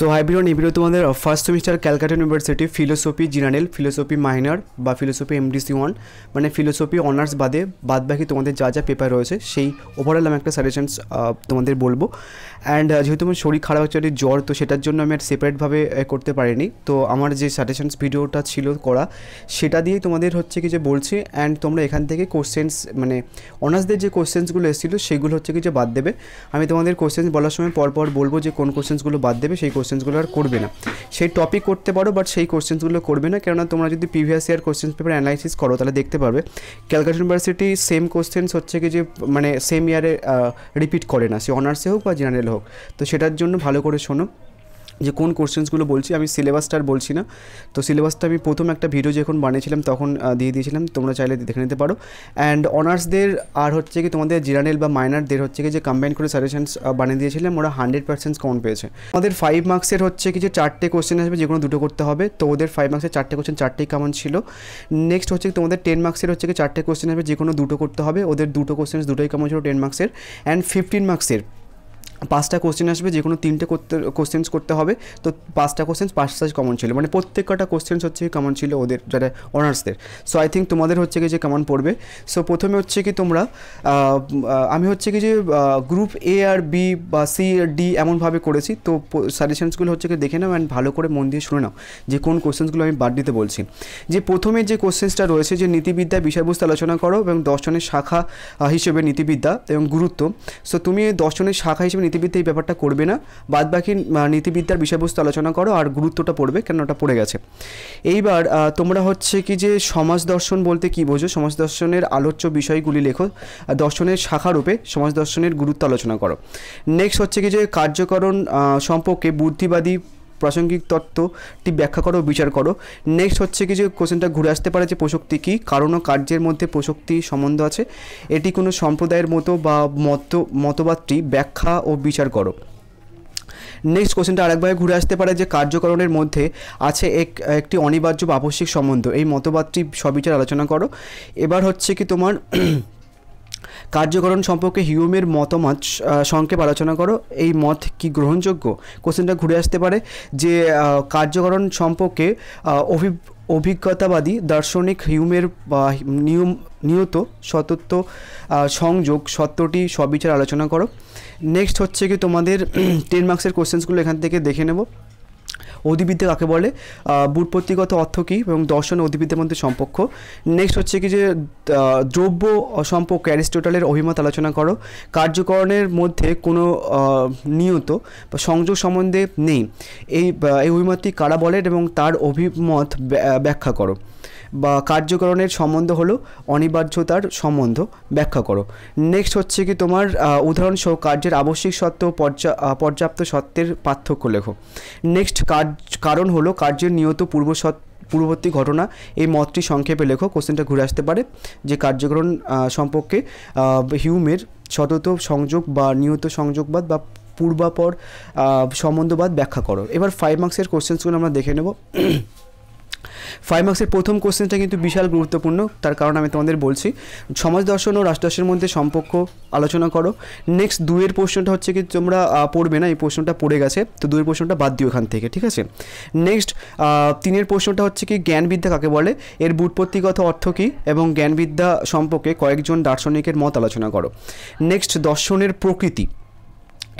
so hybrid এই তোমাদের first semester Calcutta university philosophy general philosophy minor বা ফিলোসফি এমডিসি ওয়ান মানে ফিলোসফি অনার্স বাদে বাদ বাকি তোমাদের যা যা পেপার রয়েছে সেই ওভারঅল আমি একটা সাজেশনস uh, তোমাদের বলবো অ্যান্ড uh, যেহেতু আমার শরীর খারাপ হচ্ছে একটি জ্বর তো সেটার জন্য আমি আর সেপারেটভাবে uh, করতে পারিনি তো আমার যে সাজেশনস ভিডিওটা ছিল করা সেটা দিয়েই তোমাদের হচ্ছে কি যে বলছি অ্যান্ড তোমরা এখান থেকে কোশ্চেন্স মানে অনার্সদের যে কোশ্চেন্সগুলো এসেছিলো সেগুলো হচ্ছে কি যে বাদ দেবে আমি তোমাদের কোশ্চেন্স বলার সময় পরপর বলবো যে কোন কোশ্চেন্সগুলো বাদ দেবে সেই কোশ্চেন কোশ্চেন্সগুলো আর করবে না সেই টপিক করতে পারো বাট সেই কোশ্চেন্সগুলো করবে না কেননা তোমরা যদি previous year question paper analysis করো তাহলে দেখতে পারবে ক্যালকাটা ইউনিভার্সিটি সেম কোশ্চেন্স হচ্ছে কি যে মানে সেম ইয়ারে রিপিট করে না সে অনার্সে হোক বা জেনারেল হোক তো সেটার জন্য ভালো করে শোনো যে কোন কোশ্চেন্সগুলো বলছি আমি সিলেবাসটা আর বলছি না তো সিলেবাসটা আমি প্রথম একটা ভিডিও যখন বানিয়েছিলাম তখন দিয়ে দিয়েছিলাম তোমরা চাইলে দেখে নিতে পারো অ্যান্ড অনার্সদের আর হচ্ছে কি তোমাদের জিরানেল বা মাইনারদের হচ্ছে কি যে কম্বাইন করে সাজেশনস বানিয়ে দিয়েছিলাম ওরা হান্ড্রেড পার্সেন্ট কাউন্ট পেয়েছে আমাদের ফাইভ মার্কসের হচ্ছে কি যে চারটে কোশ্চেন আসবে যে কোনো দুটো করতে হবে তো ওদের ফাইভ মার্কসের চারটে কোশ্চেন চারটেই কেমন ছিল নেক্সট হচ্ছে তোমাদের টেন মার্কসের হচ্ছে কি চারটে কোশ্চেন আসবে যে কোনো দুটো করতে হবে ওদের দুটো কোশ্চেন দুটোই কেমন ছিল টেন মার্কসের অ্যান্ড ফিফটিন মার্কসের পাঁচটা কোশ্চেন আসবে যে কোনো তিনটে করতে কোশ্চেন্স করতে হবে তো পাঁচটা কোশ্চেন্স পাঁচ সাইজ কমন ছিল মানে প্রত্যেকটা কোশ্চেন্স হচ্ছে কমন ছিল ওদের যারা অনার্সদের সো আই থিঙ্ক তোমাদের হচ্ছে কি যে কেমন পড়বে সো প্রথমে হচ্ছে কি তোমরা আমি হচ্ছে কি যে গ্রুপ এ আর বি বা সি ডি এমনভাবে করেছি তো সাজেশনসগুলো হচ্ছে কি দেখে নাও অ্যান্ড ভালো করে মন দিয়ে শুনে নাও যে কোন কোশ্চেন্সগুলো আমি বাদ দিতে বলছি যে প্রথমে যে কোশ্চেন্সটা রয়েছে যে নীতিবিদ্যা বিষয়বস্তু আলোচনা করো এবং দর্শনের শাখা হিসেবে নীতিবিদ্যা এবং গুরুত্ব সো তুমি দর্শনের শাখা হিসেবে নীতিবিদ্যা এই ব্যাপারটা করবে না বাদ বাকি নীতিবিদ্যার বিষয়বস্তু আলোচনা করো আর গুরুত্বটা পড়বে কেন ওটা পড়ে গেছে এইবার তোমরা হচ্ছে কি যে সমাজ দর্শন বলতে কি বোঝো সমাজ দর্শনের আলোচ্য বিষয়গুলি লেখো দর্শনের শাখারূপে সমাজ দর্শনের গুরুত্ব আলোচনা করো নেক্সট হচ্ছে কি যে কার্যকরণ সম্পর্কে বুদ্ধিবাদী প্রাসঙ্গিক তত্ত্বটি ব্যাখ্যা করো বিচার করো নেক্সট হচ্ছে কি যে কোশ্চেনটা ঘুরে আসতে পারে যে প্রশক্তি কী কারণ ও কার্যের মধ্যে প্রশক্তি সম্বন্ধ আছে এটি কোনো সম্প্রদায়ের মতো বা মত মতবাদটি ব্যাখ্যা ও বিচার করো নেক্সট কোশ্চেনটা আরেকভাবে ঘুরে আসতে পারে যে কার্যকরণের মধ্যে আছে এক একটি অনিবার্য বা আবশ্যিক সম্বন্ধ এই মতবাদটি সবিচার আলোচনা করো এবার হচ্ছে কি তোমার কার্যকরণ সম্পর্কে হিউমের মতামত সংক্ষেপ আলোচনা করো এই মত কি গ্রহণযোগ্য কোশ্চেনটা ঘুরে আসতে পারে যে কার্যকরণ সম্পর্কে অভি অভিজ্ঞতাবাদী দার্শনিক হিউমের নিয়ম নিয়ত সতত্ব সংযোগ সত্যটি সবিচার আলোচনা করো নেক্সট হচ্ছে কি তোমাদের টেন মার্কসের কোশ্চেন্সগুলো এখান থেকে দেখে নেবো অধিবিদ্যা কাকে বলে বুটপত্তিগত অর্থ কী এবং দর্শন অধিবিদ্যের মধ্যে সম্পর্ক নেক্সট হচ্ছে কি যে দ্রব্য সম্পর্ক অ্যারিস্টোটালের অভিমত আলোচনা করো কার্যকরণের মধ্যে কোনো নিয়ত বা সংযোগ সম্বন্ধে নেই এই এই অভিমতটি কারা বলেন এবং তার অভিমত ব্যাখ্যা করো বা কার্যকরণের সম্বন্ধ হলো অনিবার্যতার সম্বন্ধ ব্যাখ্যা করো নেক্সট হচ্ছে কি তোমার উদাহরণসহ কার্যের আবশ্যিক সত্ত্ব পর্যাপ্ত সত্ত্বের পার্থক্য লেখো নেক্সট কার্য কারণ হলো কার্যের নিয়ত পূর্বসত্ত্ব পূর্ববর্তী ঘটনা এই মতটি সংক্ষেপে লেখো কোশ্চেনটা ঘুরে আসতে পারে যে কার্যকরণ সম্পর্কে হিউমের সতত সংযোগ বা নিয়ত সংযোগবাদ বা পূর্বাপর সম্বন্ধবাদ ব্যাখ্যা করো এবার ফাইভ মার্কসের কোশ্চেন্সগুলো আমরা দেখে নেব ফাইভ মার্কসের প্রথম কোশ্চেনটা কিন্তু বিশাল গুরুত্বপূর্ণ তার কারণ আমি তোমাদের বলছি সমাজ দর্শন ও রাষ্ট্রদর্শনের মধ্যে সম্পর্ক আলোচনা করো নেক্সট দুয়ের প্রশ্নটা হচ্ছে কি তোমরা পড়বে না এই প্রশ্নটা পড়ে গেছে তো দুয়ের প্রশ্নটা বাদ দিও এখান থেকে ঠিক আছে নেক্সট তিনের প্রশ্নটা হচ্ছে কি জ্ঞানবিদ্যা কাকে বলে এর বুটপত্তিগত অর্থ কী এবং জ্ঞানবিদ্যা সম্পর্কে কয়েকজন দার্শনিকের মত আলোচনা করো নেক্সট দর্শনের প্রকৃতি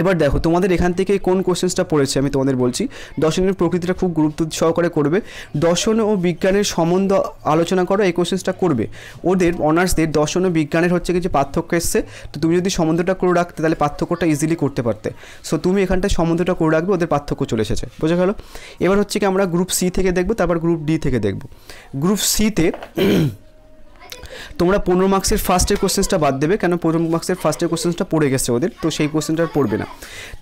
এবার দেখো তোমাদের এখান থেকে কোন কোশ্চেন্সটা পড়েছে আমি তোমাদের বলছি দর্শনের প্রকৃতিটা খুব গুরুত্ব সহকারে করবে দর্শন ও বিজ্ঞানের সম্বন্ধ আলোচনা করো এই কোশ্চেন্সটা করবে ওদের অনার্সদের দর্শন ও বিজ্ঞানের হচ্ছে কিছু পার্থক্য এসছে তো তুমি যদি সম্বন্ধটা করে রাখতে তাহলে পার্থক্যটা ইজিলি করতে পারতে সো তুমি এখানটায় সম্বন্ধটা করে রাখবে ওদের পার্থক্য চলে এসেছে বোঝা গেল এবার হচ্ছে কি আমরা গ্রুপ সি থেকে দেখবো তারপর গ্রুপ ডি থেকে দেখবো গ্রুপ সিতে তোমরা পনেরো মার্ক্সের ফার্স্টের কোশ্চেন্সটা বাদ দেবে কেন পনেরো মার্কসের ফার্স্টের কোশ্চেন্সটা পড়ে গেছে ওদের তো সেই কোশ্চেনটা পড়বে না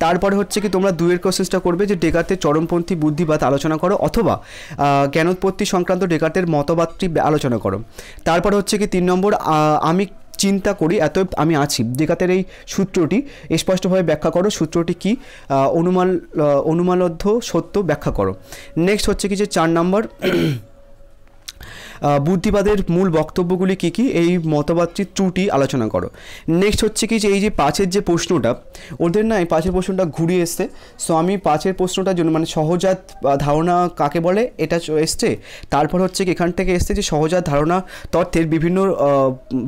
তারপরে হচ্ছে কি তোমরা দুয়ের কোশ্চেন্সটা করবে যে ডেকার্তে চরমপন্থী বুদ্ধিবাদ আলোচনা করো অথবা জ্ঞানোৎপত্তি সংক্রান্ত ডেকার্তের মতবাদটি আলোচনা করো তারপরে হচ্ছে কি তিন নম্বর আমি চিন্তা করি এত আমি আছি ডেকাতের এই সূত্রটি স্পষ্টভাবে ব্যাখ্যা করো সূত্রটি কি অনুমান অনুমানলব্ধ সত্য ব্যাখ্যা করো নেক্সট হচ্ছে কি যে চার নম্বর বুদ্ধিবাদের মূল বক্তব্যগুলি কী কী এই মতবাদটির ত্রুটি আলোচনা করো নেক্সট হচ্ছে কি যে এই যে পাঁচের যে প্রশ্নটা ওদের না এই পাঁচের প্রশ্নটা ঘুরিয়ে এসছে সো আমি পাঁচের প্রশ্নটার জন্য মানে সহজাত ধারণা কাকে বলে এটা এসছে তারপর হচ্ছে কি এখান থেকে এসছে যে সহজাত ধারণা তথ্যের বিভিন্ন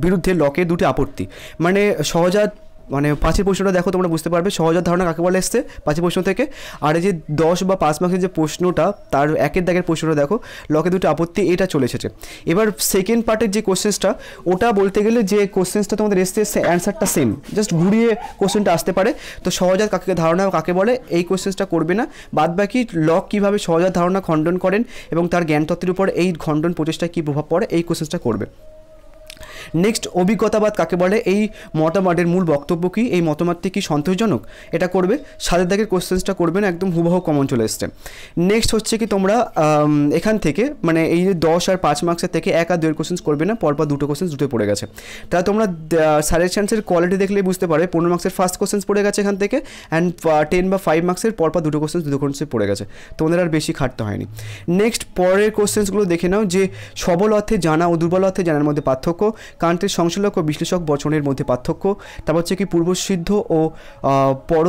বিরুদ্ধে লকের দুটি আপত্তি মানে সহজাত মানে পাঁচের প্রশ্নটা দেখো তোমরা বুঝতে পারবে সহজার ধারণা কাকে বলে এসছে পাঁচের প্রশ্ন থেকে আর এই যে দশ বা পাঁচ মার্কের যে প্রশ্নটা তার একের দাগের প্রশ্নটা দেখো লকে দুটো আপত্তি এটা চলে এসেছে এবার সেকেন্ড পার্টের যে কোশ্চেন্সটা ওটা বলতে গেলে যে কোশ্চেন্সটা তোমাদের এসছে অ্যান্সারটা সেম জাস্ট ঘুরিয়ে কোশ্চেনটা আসতে পারে তো সহজাত কাকে ধারণা কাকে বলে এই কোশ্চেন্সটা করবে না বাদ বাকি লক কীভাবে সহজাত ধারণা খণ্ডন করেন এবং তার জ্ঞানতত্ত্বের উপর এই খণ্ডন প্রচেষ্টায় কী প্রভাব পড়ে এই কোশ্চেন্সটা করবে নেক্সট অভিজ্ঞতাবাদ কাকে বলে এই মতামতের মূল বক্তব্য কী এই মতামতটি কি সন্তোষজনক এটা করবে সাদের দাগের কোশ্চেন্সটা করবেন একদম হুবহু কমন চলে এসছে নেক্সট হচ্ছে কি তোমরা এখান থেকে মানে এই যে দশ আর পাঁচ মার্কসের থেকে এক আর দুয়ের কোশ্চেন্স করবে না পরপর দুটো কোশ্চেন্স দুটো পড়ে গেছে তা তোমরা চান্সের কোয়ালিটি দেখলেই বুঝতে পারবে পনেরো মার্কসের ফার্স্ট কোশ্চেন্স পড়ে গেছে এখান থেকে অ্যান্ড টেন বা ফাইভ মার্কসের পরপর দুটো কোশ্চেন্স দুটো কোশ্চেন্স পড়ে গেছে তোমাদের আর বেশি খাটতে হয়নি নেক্সট পরের কোশ্চেন্সগুলো দেখে নাও যে সবল অর্থে জানা ও দুর্বল অর্থে জানার মধ্যে পার্থক্য কান্তের সংশ্লক ও বিশ্লেষক বচনের মধ্যে পার্থক্য তারপর হচ্ছে কি পূর্বসিদ্ধ ও পর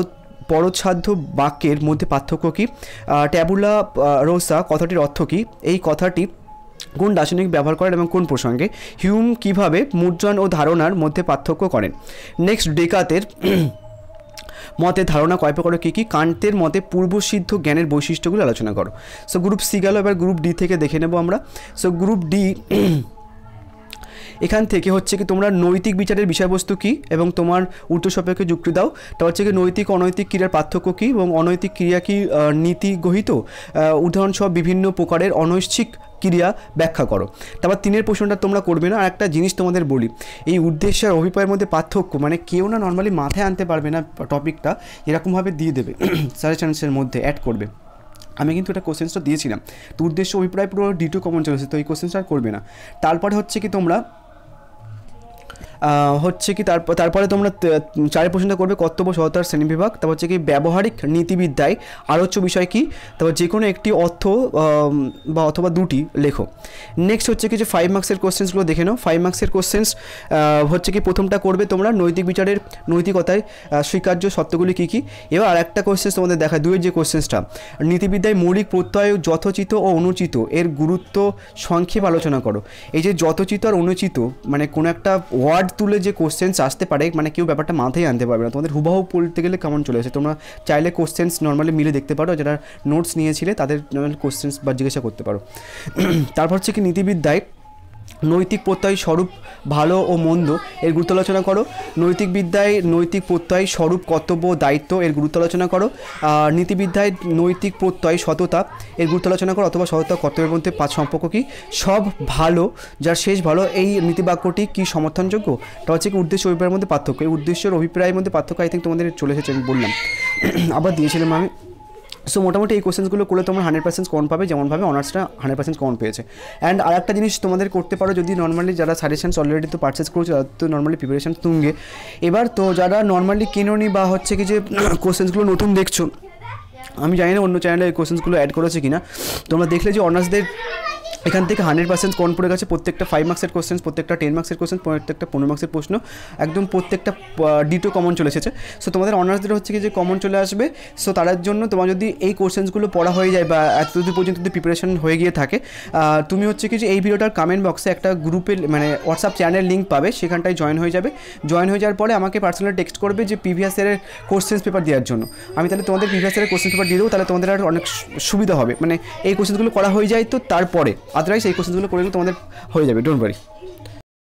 পরচ্ছাদ্য বাক্যের মধ্যে পার্থক্য কী ট্যাবুলা রোসা কথাটির অর্থ কী এই কথাটি কোন দার্শনিক ব্যবহার করেন এবং কোন প্রসঙ্গে হিউম কিভাবে মুদ্রণ ও ধারণার মধ্যে পার্থক্য করেন নেক্সট ডেকাতের মতে ধারণা কয় প্রকার কী কী কান্তের মতে পূর্বসিদ্ধ জ্ঞানের বৈশিষ্ট্যগুলো আলোচনা করো সো গ্রুপ সি গেল এবার গ্রুপ ডি থেকে দেখে নেব আমরা সো গ্রুপ ডি এখান থেকে হচ্ছে কি তোমরা নৈতিক বিচারের বিষয়বস্তু কী এবং তোমার উত্তর সাপেক্ষে যুক্তি দাও তা হচ্ছে কি নৈতিক অনৈতিক ক্রিয়ার পার্থক্য কী এবং অনৈতিক ক্রিয়া কি গহিত উদাহরণসহ বিভিন্ন প্রকারের অনৈচ্ছিক ক্রিয়া ব্যাখ্যা করো তারপর তিনের প্রশ্নটা তোমরা করবে না আর একটা জিনিস তোমাদের বলি এই উদ্দেশ্য আর অভিপ্রায়ের মধ্যে পার্থক্য মানে কেউ না নর্মালি মাথায় আনতে পারবে না টপিকটা এরকমভাবে দিয়ে দেবে সাজেশনসের মধ্যে অ্যাড করবে আমি কিন্তু একটা কোশ্চেন্সটা দিয়েছিলাম তো উদ্দেশ্য অভিপ্রায় পুরো ডিটু কমন চলেছে তো এই কোশ্চেন্সটা আর করবে না তারপরে হচ্ছে কি তোমরা হচ্ছে কি তারপর তারপরে তোমরা চারে প্রশ্নটা করবে কর্তব্য সহতার শ্রেণীবিভাগ তারপর হচ্ছে কি ব্যবহারিক নীতিবিদ্যায় আলোচ্য বিষয় কি তারপর যে কোনো একটি অর্থ বা অথবা দুটি লেখো নেক্সট হচ্ছে কি যে ফাইভ মার্কসের কোশ্চেন্সগুলো দেখে নাও ফাইভ মার্কসের কোশ্চেন্স হচ্ছে কি প্রথমটা করবে তোমরা নৈতিক বিচারের নৈতিকতায় স্বীকার্য সত্যগুলি কী কী এবার আর একটা কোশ্চেন্স তোমাদের দেখায় দুয়ের যে কোশ্চেন্সটা নীতিবিদ্যায় মৌলিক প্রত্যয় যথোচিত ও অনুচিত এর গুরুত্ব সংক্ষেপ আলোচনা করো এই যে যথোচিত আর অনুচিত মানে কোনো একটা ওয়ার্ড তুলে যে কোশ্চেন্স আসতে পারে মানে কেউ ব্যাপারটা মাথায় আনতে পারবে না তোমাদের হুবাহু পড়তে গেলে কেমন চলে আসে তোমরা চাইলে কোশ্চেন্স নর্মালি মিলে দেখতে পারো যারা নোটস নিয়েছিলে তাদের কোশ্চেন্স বা জিজ্ঞাসা করতে পারো তারপর হচ্ছে কি নীতিবিদ্যায় নৈতিক প্রত্যয় স্বরূপ ভালো ও মন্দ এর গুরুত্ব আলোচনা করো নৈতিক বিদ্যায় নৈতিক প্রত্যয় স্বরূপ কর্তব্য দায়িত্ব এর গুরুত্ব আলোচনা করো আর নীতিবিদ্যায় নৈতিক প্রত্যয় সততা এর গুরুত্ব আলোচনা করো অথবা সততা কর্তব্যের মধ্যে পাঁচ সম্পর্ক কী সব ভালো যার শেষ ভালো এই নীতিবাক্যটি কি সমর্থনযোগ্য এটা হচ্ছে কি উদ্দেশ্য অভিপ্রায়ের মধ্যে পার্থক্য এই উদ্দেশ্যের অভিপ্রায়ের মধ্যে পার্থক্য আই থিঙ্ক তোমাদের চলে এসেছে আমি বললাম আবার দিয়েছিলাম আমি সো মোটামুটি এই কোশ্চেন্সগুলো করলে তোমার হান্ড্রেড পার্সেন্ট কম পাবে যেমনভাবে অনার্সটা হান্ড্রেড পার্সেন্ট কম পেয়েছে অ্যান্ড আর একটা জিনিস তোমাদের করতে পারো যদি নর্মালি যারা সাজেশনস অলরেডি তো পারচেস করছো তাদের তো নর্মালি প্রিপারেশন তুঙ্গে এবার তো যারা নর্মালি কেননি বা হচ্ছে কি যে কোশ্চেন্সগুলো নতুন দেখছো আমি জানি না অন্য চ্যানেলে এই কোশ্চেন্সগুলো অ্যাড করেছে কিনা তোমরা দেখলে যে অনার্সদের এখান থেকে হান্ড্রেড পার্সেন্ট কন পড়ে গেছে প্রত্যেকটা ফাইভ মার্কসের কোশ্চেন প্রত্যেকটা টেন মার্কসের কোশ্চেন প্রত্যেকটা পনেরো মার্কসের প্রশ্ন একদম প্রত্যেকটা ডিটো কমন চলে এসেছে সো তোমাদের অনার্সদের হচ্ছে কি যে কমন চলে আসবে সো তার জন্য তোমার যদি এই কোশ্চেন্সগুলো পড়া হয়ে যায় বা এতদূর পর্যন্ত যদি প্রিপারেশন হয়ে গিয়ে থাকে তুমি হচ্ছে কি যে এই ভিডিওটার কমেন্ট বক্সে একটা গ্রুপের মানে হোয়াটসঅ্যাপ চ্যানেল লিঙ্ক পাবে সেখানটায় জয়েন হয়ে যাবে জয়েন হয়ে যাওয়ার পরে আমাকে পার্সোনালি টেক্সট করবে যে প্রিভিয়াস ইয়ারের কোশ্চেন পেপার দেওয়ার জন্য আমি তাহলে তোমাদের প্রিভিয়াস ইয়ারের কোশ্চেন পেপার দিয়ে দেবো তাহলে তোমাদের আর অনেক সুবিধা হবে মানে এই কোশ্চেনগুলো করা হয়ে যায় তো তারপরে আদারওয়াইজ এই কোশ্চেনগুলো করে তোমাদের হয়ে যাবে ডোন্ট ওয়ারি